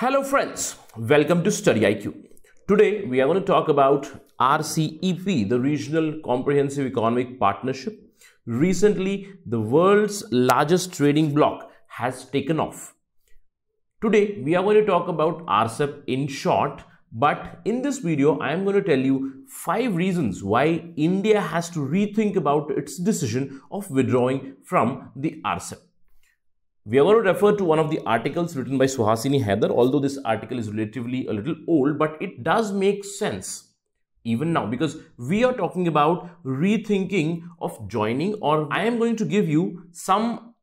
Hello friends, welcome to Study IQ. Today we are going to talk about RCEP, the Regional Comprehensive Economic Partnership. Recently, the world's largest trading bloc has taken off. Today we are going to talk about RCEP in short, but in this video I am going to tell you 5 reasons why India has to rethink about its decision of withdrawing from the RCEP. We are going to refer to one of the articles written by Suhasini Heather, although this article is relatively a little old, but it does make sense even now because we are talking about rethinking of joining or I am going to give you some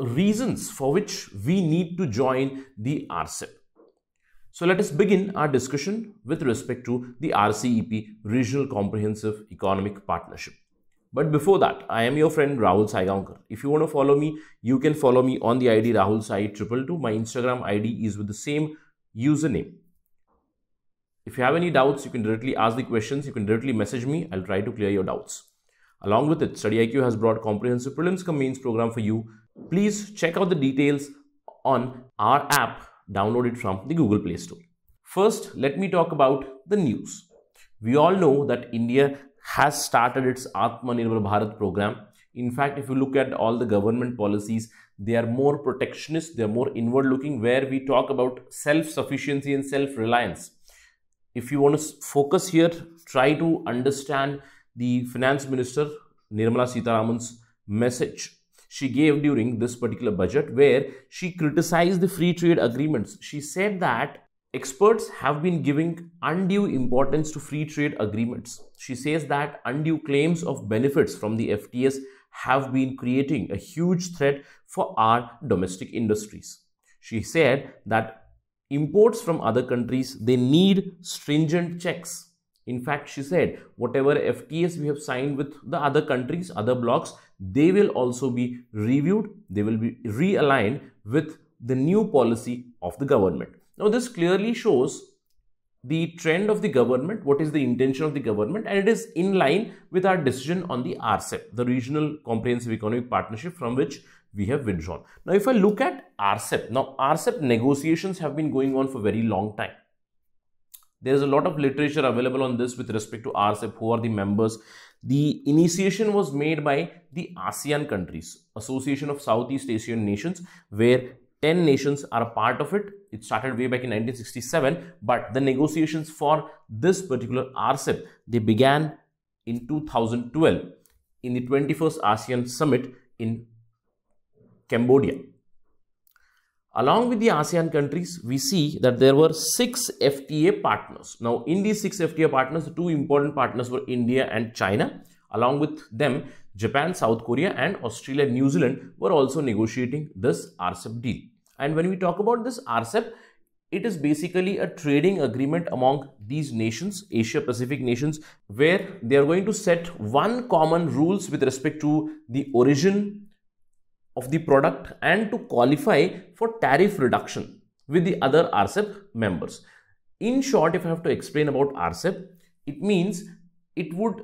reasons for which we need to join the RCEP. So let us begin our discussion with respect to the RCEP, Regional Comprehensive Economic Partnership. But before that, I am your friend Rahul Saigaonkar. If you want to follow me, you can follow me on the ID Rahul Sai triple two. My Instagram ID is with the same username. If you have any doubts, you can directly ask the questions. You can directly message me. I'll try to clear your doubts. Along with it, StudyIQ has brought comprehensive prelims cum mains program for you. Please check out the details on our app. Download it from the Google Play Store. First, let me talk about the news. We all know that India has started its Atmanirbhar Bharat program. In fact, if you look at all the government policies, they are more protectionist, they are more inward looking, where we talk about self sufficiency and self reliance. If you want to focus here, try to understand the finance minister Nirmala Sitaraman's message she gave during this particular budget, where she criticized the free trade agreements. She said that Experts have been giving undue importance to free trade agreements. She says that undue claims of benefits from the FTAs have been creating a huge threat for our domestic industries. She said that imports from other countries, they need stringent checks. In fact, she said, whatever FTAs we have signed with the other countries, other blocks, they will also be reviewed, they will be realigned with the new policy of the government. Now this clearly shows the trend of the government, what is the intention of the government and it is in line with our decision on the RCEP, the Regional Comprehensive Economic Partnership from which we have withdrawn. Now if I look at RCEP, now RCEP negotiations have been going on for very long time. There is a lot of literature available on this with respect to RCEP, who are the members. The initiation was made by the ASEAN countries, Association of Southeast Asian Nations, where 10 nations are a part of it. It started way back in 1967, but the negotiations for this particular RCEP, they began in 2012 in the 21st ASEAN Summit in Cambodia. Along with the ASEAN countries, we see that there were six FTA partners. Now, in these six FTA partners, two important partners were India and China. Along with them, Japan, South Korea and Australia, New Zealand were also negotiating this RCEP deal. And when we talk about this RCEP, it is basically a trading agreement among these nations, Asia Pacific nations, where they are going to set one common rules with respect to the origin of the product and to qualify for tariff reduction with the other RCEP members. In short, if I have to explain about RCEP, it means it would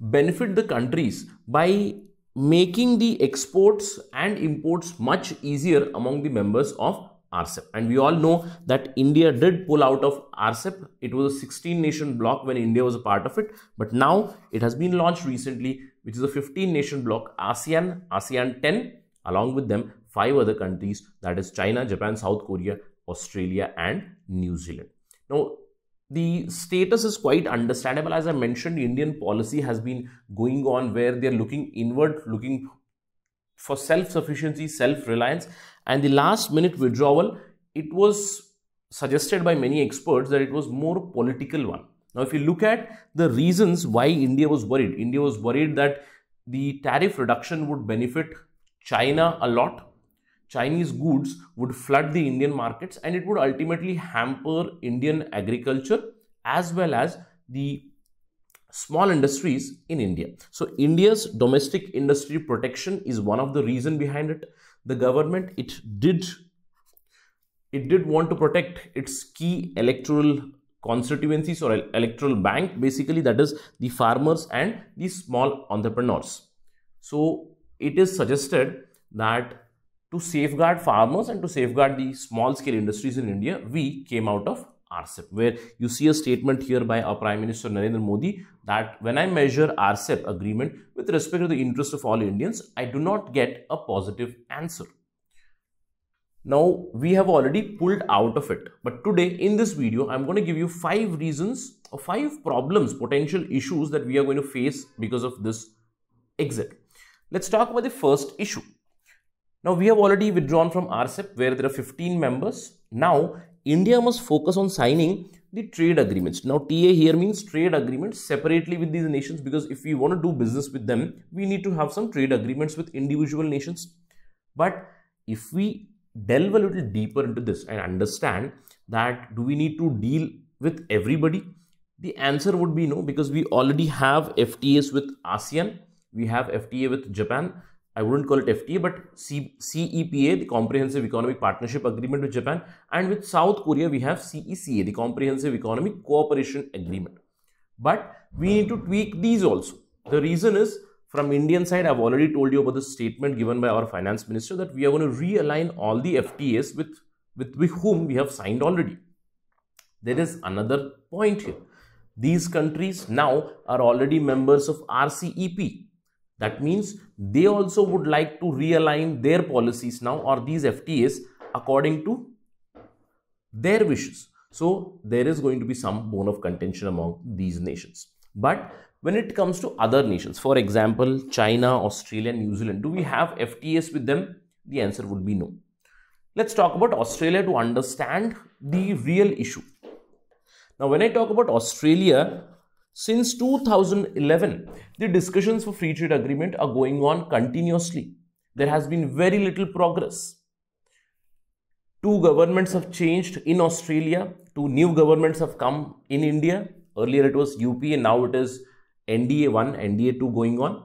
benefit the countries by making the exports and imports much easier among the members of RCEP. And we all know that India did pull out of RCEP. It was a 16 nation block when India was a part of it. But now it has been launched recently, which is a 15 nation block: ASEAN, ASEAN 10, along with them five other countries that is China, Japan, South Korea, Australia and New Zealand. Now the status is quite understandable. As I mentioned, Indian policy has been going on where they're looking inward, looking for self sufficiency, self reliance, and the last minute withdrawal, it was suggested by many experts that it was more political one. Now, if you look at the reasons why India was worried, India was worried that the tariff reduction would benefit China a lot. Chinese goods would flood the Indian markets and it would ultimately hamper Indian agriculture as well as the small industries in India. So India's domestic industry protection is one of the reason behind it. The government, it did, it did want to protect its key electoral constituencies or electoral bank, basically that is the farmers and the small entrepreneurs. So it is suggested that to safeguard farmers and to safeguard the small scale industries in India, we came out of RCEP, where you see a statement here by our Prime Minister Narendra Modi that when I measure RCEP agreement with respect to the interest of all Indians, I do not get a positive answer. Now, we have already pulled out of it, but today in this video, I'm going to give you five reasons or five problems, potential issues that we are going to face because of this exit. Let's talk about the first issue. Now, we have already withdrawn from RCEP where there are 15 members. Now, India must focus on signing the trade agreements. Now, TA here means trade agreements separately with these nations because if we want to do business with them, we need to have some trade agreements with individual nations. But if we delve a little deeper into this and understand that do we need to deal with everybody? The answer would be no because we already have FTAs with ASEAN, we have FTA with Japan, I wouldn't call it FTA, but CEPA, the Comprehensive Economic Partnership Agreement with Japan, and with South Korea, we have CECA, the Comprehensive Economic Cooperation Agreement. But we need to tweak these also. The reason is from Indian side, I've already told you about the statement given by our finance minister that we are going to realign all the FTAs with, with, with whom we have signed already. There is another point here. These countries now are already members of RCEP, that means they also would like to realign their policies now or these FTAs according to their wishes. So there is going to be some bone of contention among these nations. But when it comes to other nations, for example, China, Australia, New Zealand, do we have FTAs with them? The answer would be no. Let's talk about Australia to understand the real issue. Now, when I talk about Australia, since 2011, the discussions for free trade agreement are going on continuously. There has been very little progress. Two governments have changed in Australia. Two new governments have come in India. Earlier it was UP and now it is NDA 1, NDA 2 going on.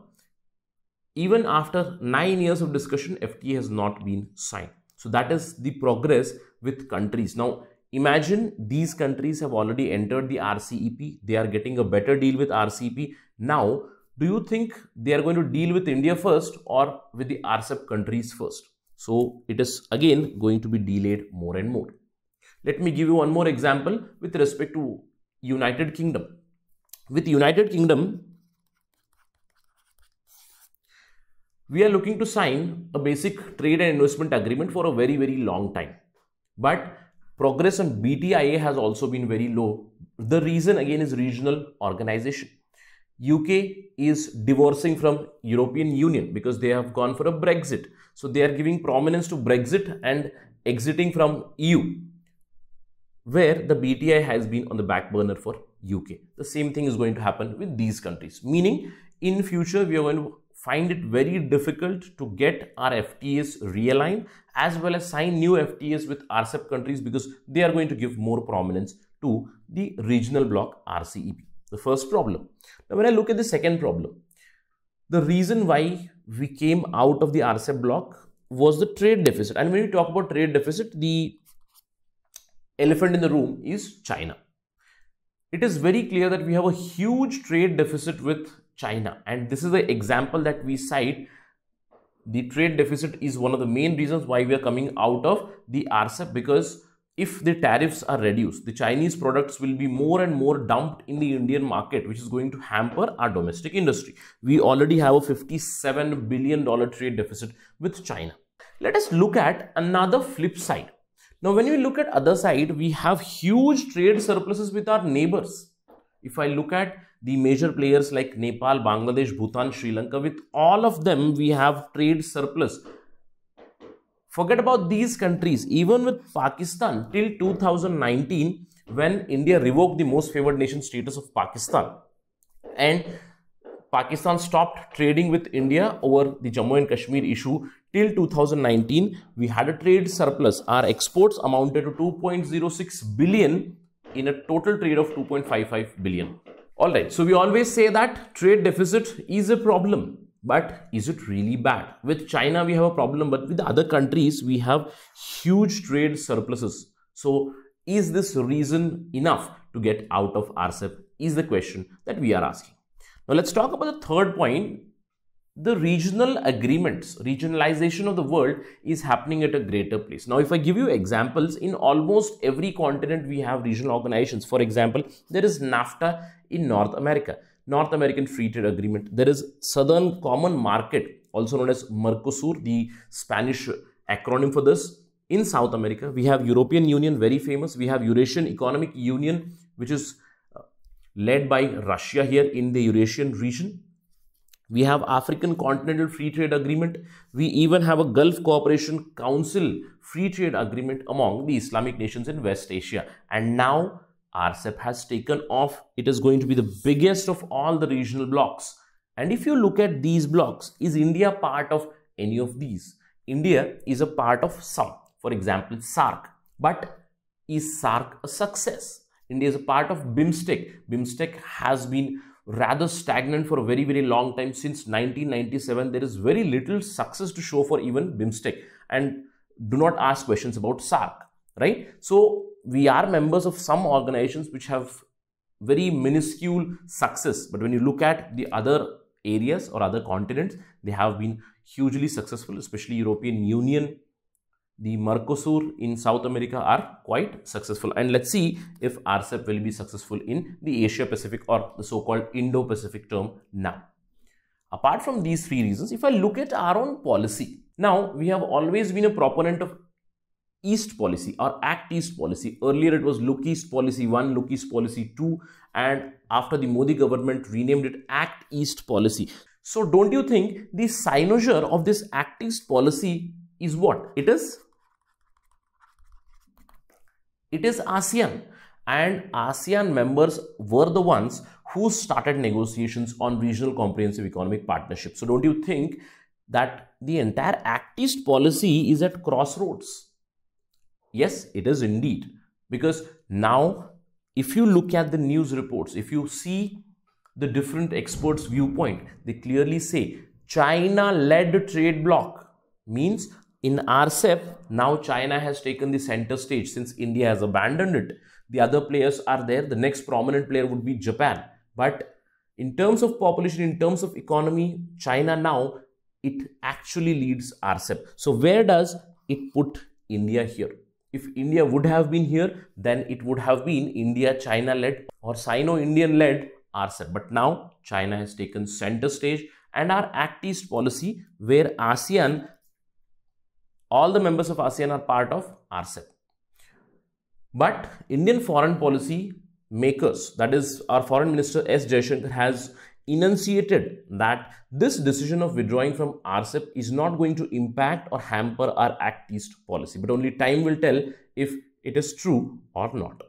Even after 9 years of discussion, FTA has not been signed. So that is the progress with countries. Now, Imagine these countries have already entered the RCEP. They are getting a better deal with RCEP. Now, do you think they are going to deal with India first or with the RCEP countries first? So, it is again going to be delayed more and more. Let me give you one more example with respect to United Kingdom. With United Kingdom, we are looking to sign a basic trade and investment agreement for a very, very long time. But Progress on BTIA has also been very low. The reason again is regional organization. UK is divorcing from European Union because they have gone for a Brexit. So they are giving prominence to Brexit and exiting from EU where the BTI has been on the back burner for UK. The same thing is going to happen with these countries. Meaning in future we are going to find it very difficult to get our FTAs realigned as well as sign new FTAs with RCEP countries because they are going to give more prominence to the regional bloc RCEP. The first problem. Now, when I look at the second problem, the reason why we came out of the RCEP block was the trade deficit. And when we talk about trade deficit, the elephant in the room is China. It is very clear that we have a huge trade deficit with China. And this is the example that we cite. The trade deficit is one of the main reasons why we are coming out of the RCEP because if the tariffs are reduced, the Chinese products will be more and more dumped in the Indian market, which is going to hamper our domestic industry. We already have a $57 billion trade deficit with China. Let us look at another flip side. Now, when we look at other side, we have huge trade surpluses with our neighbors. If I look at the major players like Nepal, Bangladesh, Bhutan, Sri Lanka, with all of them, we have trade surplus. Forget about these countries, even with Pakistan till 2019, when India revoked the most favored nation status of Pakistan. And Pakistan stopped trading with India over the Jammu and Kashmir issue till 2019. We had a trade surplus. Our exports amounted to 2.06 billion in a total trade of 2.55 billion. All right, so we always say that trade deficit is a problem, but is it really bad? With China, we have a problem, but with other countries, we have huge trade surpluses. So, is this reason enough to get out of RCEP? Is the question that we are asking. Now, let's talk about the third point the regional agreements, regionalization of the world is happening at a greater place. Now, if I give you examples, in almost every continent we have regional organizations. For example, there is NAFTA in North America, North American Free Trade Agreement. There is Southern Common Market, also known as Mercosur, the Spanish acronym for this. In South America, we have European Union, very famous. We have Eurasian Economic Union, which is uh, led by Russia here in the Eurasian region we have african continental free trade agreement we even have a gulf cooperation council free trade agreement among the islamic nations in west asia and now rcep has taken off it is going to be the biggest of all the regional blocks and if you look at these blocks is india part of any of these india is a part of some for example sarc but is sarc a success india is a part of bimstec bimstec has been rather stagnant for a very, very long time. Since 1997, there is very little success to show for even BIMSTEC. And do not ask questions about SARC, right? So we are members of some organizations which have very minuscule success. But when you look at the other areas or other continents, they have been hugely successful, especially European Union, the Mercosur in South America are quite successful. And let's see if RCEP will be successful in the Asia Pacific or the so-called Indo-Pacific term now. Apart from these three reasons, if I look at our own policy, now we have always been a proponent of East policy or Act East policy. Earlier it was Look East policy 1, Look East policy 2 and after the Modi government renamed it Act East policy. So don't you think the cynosure of this Act East policy is what? It is it is ASEAN and ASEAN members were the ones who started negotiations on regional comprehensive economic partnership. So don't you think that the entire Act policy is at crossroads? Yes, it is indeed. Because now, if you look at the news reports, if you see the different experts' viewpoint, they clearly say China-led trade bloc means in RCEP, now China has taken the center stage since India has abandoned it. The other players are there. The next prominent player would be Japan. But in terms of population, in terms of economy, China now, it actually leads RCEP. So where does it put India here? If India would have been here, then it would have been India-China-led or Sino-Indian-led RCEP. But now China has taken center stage and our Act East policy where ASEAN all the members of ASEAN are part of RCEP. But Indian foreign policy makers, that is our foreign minister S. Jaishankar has enunciated that this decision of withdrawing from RCEP is not going to impact or hamper our Act East policy. But only time will tell if it is true or not.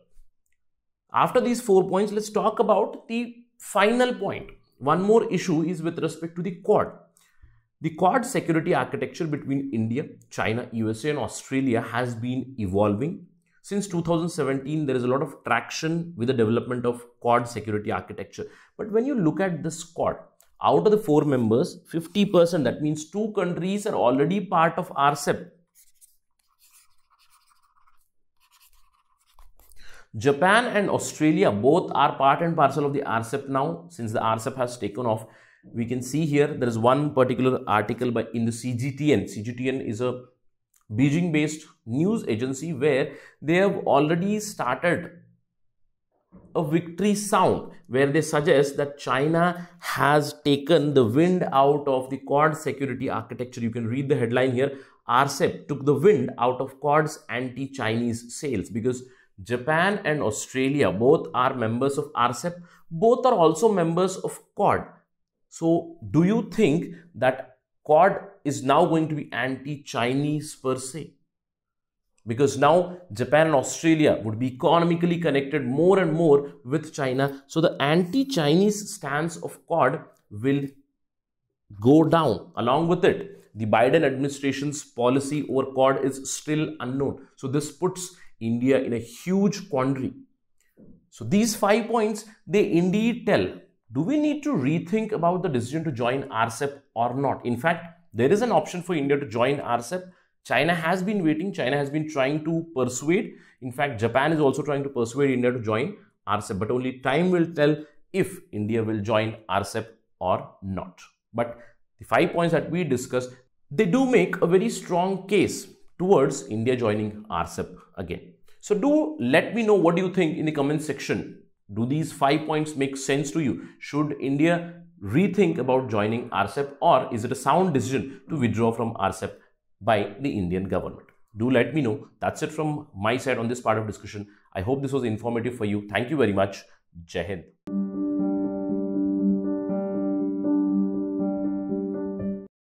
After these four points, let's talk about the final point. One more issue is with respect to the Quad. The Quad security architecture between India, China, USA and Australia has been evolving. Since 2017, there is a lot of traction with the development of Quad security architecture. But when you look at this Quad, out of the four members, 50%, that means two countries are already part of RCEP. Japan and Australia both are part and parcel of the RCEP now since the RCEP has taken off we can see here there is one particular article by in the CGTN. CGTN is a Beijing based news agency where they have already started a victory sound where they suggest that China has taken the wind out of the Quad security architecture. You can read the headline here RCEP took the wind out of Quad's anti Chinese sales because Japan and Australia both are members of RCEP, both are also members of Quad. So, do you think that Quad is now going to be anti Chinese per se? Because now Japan and Australia would be economically connected more and more with China. So, the anti Chinese stance of Quad will go down along with it. The Biden administration's policy over Quad is still unknown. So, this puts India in a huge quandary. So, these five points they indeed tell do we need to rethink about the decision to join RCEP or not? In fact, there is an option for India to join RCEP. China has been waiting, China has been trying to persuade. In fact, Japan is also trying to persuade India to join RCEP, but only time will tell if India will join RCEP or not. But the five points that we discussed, they do make a very strong case towards India joining RCEP again. So do let me know what do you think in the comment section do these five points make sense to you? Should India rethink about joining RCEP or is it a sound decision to withdraw from RCEP by the Indian government? Do let me know. That's it from my side on this part of discussion. I hope this was informative for you. Thank you very much. Jai Hind.